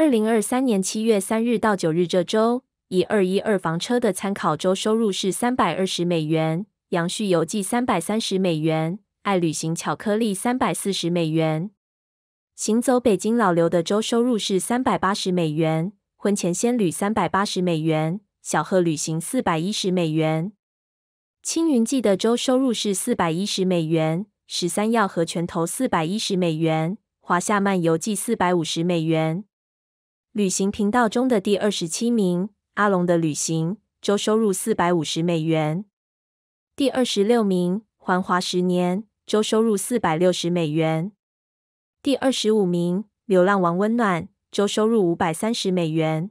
二零二三年七月三日到九日这周，以二一二房车的参考周收入是三百二十美元，杨旭游记三百三十美元，爱旅行巧克力三百四十美元。行走北京老刘的周收入是三百八十美元，婚前先旅三百八十美元，小贺旅行四百一十美元，青云记的周收入是四百一十美元，十三药和拳头四百一十美元，华夏漫游记四百五十美元。旅行频道中的第二十七名，阿龙的旅行周收入四百五十美元；第二十六名，环华十年周收入四百六十美元；第二十五名，流浪王温暖周收入五百三十美元。